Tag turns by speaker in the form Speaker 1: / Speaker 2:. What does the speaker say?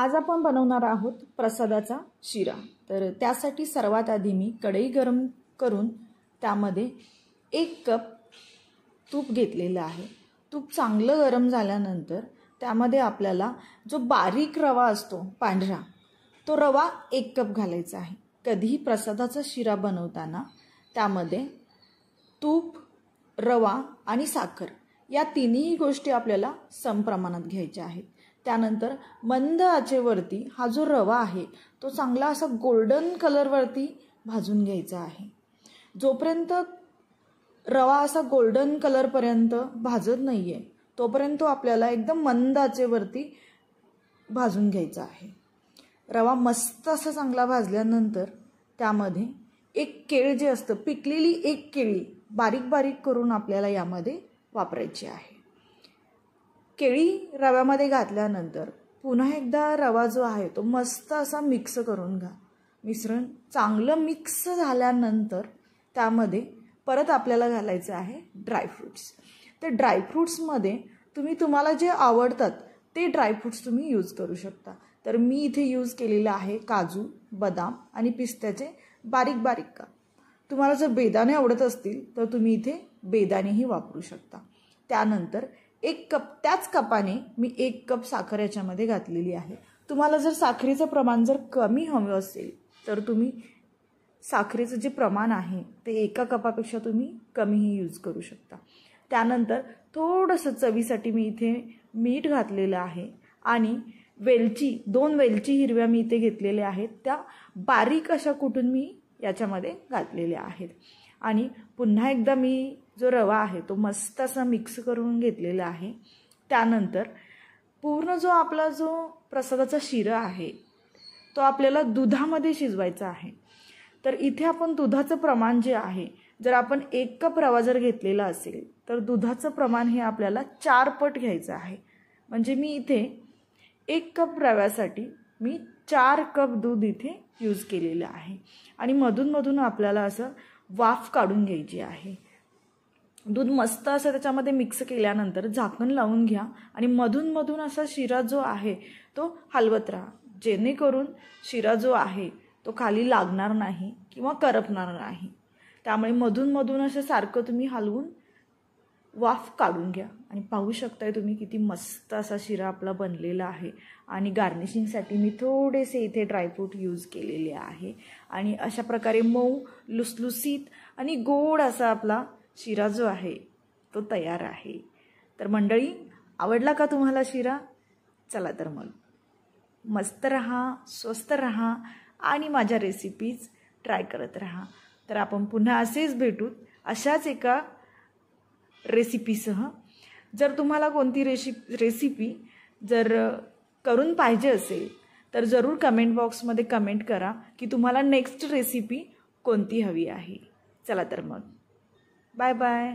Speaker 1: आज आपण बनवणार आहोत प्रसादाचा शिरा तर त्यासाठी सर्वात आधी मी कढई गरम करून त्यामध्ये एक कप तूप घेतलेलं आहे तूप चांगलं गरम झाल्यानंतर त्यामध्ये आपल्याला जो बारीक रवा असतो पांढरा तो रवा एक कप घालायचा आहे कधीही प्रसादाचा शिरा बनवताना त्यामध्ये तूप रवा आणि साखर या तिन्ही गोष्टी आपल्याला समप्रमाणात घ्यायच्या आहेत त्यानंतर मंद आचेवरती हा जो रवा आहे तो चांगला असा गोल्डन कलरवरती भाजून घ्यायचा आहे जोपर्यंत रवा असा गोल्डन कलरपर्यंत भाजत नाही आहे तोपर्यंत तो आपल्याला एकदम मंद आचेवरती भाजून घ्यायचा आहे रवा मस्त असा चांगला भाजल्यानंतर त्यामध्ये एक केळ जे असतं पिकलेली एक केळी बारीक बारीक करून आपल्याला यामध्ये वापरायची आहे केळी रव्यामध्ये घातल्यानंतर पुन्हा एकदा रवा जो आहे तो मस्त असा मिक्स करून घ्या मिश्रण चांगलं मिक्स झाल्यानंतर त्यामध्ये परत आपल्याला घालायचं आहे ड्रायफ्रूट्स तर ड्रायफ्रूट्समध्ये तुम्ही तुम्हाला जे आवडतात ते ड्रायफ्रूट्स तुम्ही यूज करू शकता तर मी इथे यूज केलेलं आहे काजू बदाम आणि पिस्त्याचे बारीक बारीक का तुम्हाला जर बेदाणे आवडत असतील तर तुम्ही इथे बेदाणेही वापरू शकता त्यानंतर एक कप त्याच कपाने मी एक कप साखर याच्यामध्ये घातलेली आहे तुम्हाला जर साखरेचं प्रमाण जर कमी हवं असेल तर तुम्ही साखरेचं जे प्रमाण आहे ते एका कपापेक्षा तुम्ही कमीही यूज करू शकता त्यानंतर थोडंसं चवीसाठी मी इथे मीठ घातलेलं आहे आणि वेलची दोन वेलची हिरव्या मी इथे घेतलेल्या आहेत त्या बारीक अशा कुठून मी याच्यामध्ये घातलेल्या आहेत आणि पुन्हा एकदा मी जो रवा आहे तो मस्त असा मिक्स करून घेतलेला आहे त्यानंतर पूर्ण जो आपला जो प्रसादाचा शिरा आहे तो आपल्याला दुधामध्ये शिजवायचा आहे तर इथे आपण दुधाचं प्रमाण जे आहे जर आपण एक कप रवा जर घेतलेला असेल तर दुधाचं प्रमाण हे आपल्याला चार पट घ्यायचं आहे म्हणजे मी इथे एक कप रव्यासाठी मी चार कप दूध इथे यूज केलेलं आहे आणि मधूनमधून आपल्याला असं वाफ काढून घ्यायची आहे दूध मस्त असं त्याच्यामध्ये मिक्स केल्यानंतर झाकण लावून घ्या आणि मधूनमधून असा शिरा जो आहे तो हलवत राहा जेणेकरून शिरा जो आहे तो खाली लागणार नाही किंवा करपणार नाही त्यामुळे मधूनमधून असं सारखं तुम्ही हलवून वाफ काढून घ्या आणि पाहू शकताय तुम्ही किती मस्त असा शिरा आपला बनलेला आहे आणि गार्निशिंगसाठी मी थोडेसे इथे ड्रायफ्रूट यूज केलेले आहे आणि अशा प्रकारे मऊ लुसलुसीत आणि गोड असा आपला शिरा जो आहे तो तयार आहे तर मंडळी आवडला का तुम्हाला शिरा चला तर मग मस्त रहा स्वस्त रहा आणि माझ्या रेसिपीज ट्राय करत रहा तर आपण पुन्हा असेच भेटूत अशाच एका रेसिपीसह जर तुम्हाला कोणती रेशिप रेसिपी जर करून पाहिजे असेल तर जरूर कमेंट बॉक्समध्ये कमेंट करा की तुम्हाला नेक्स्ट रेसिपी कोणती हवी आहे चला तर मग बाय बाय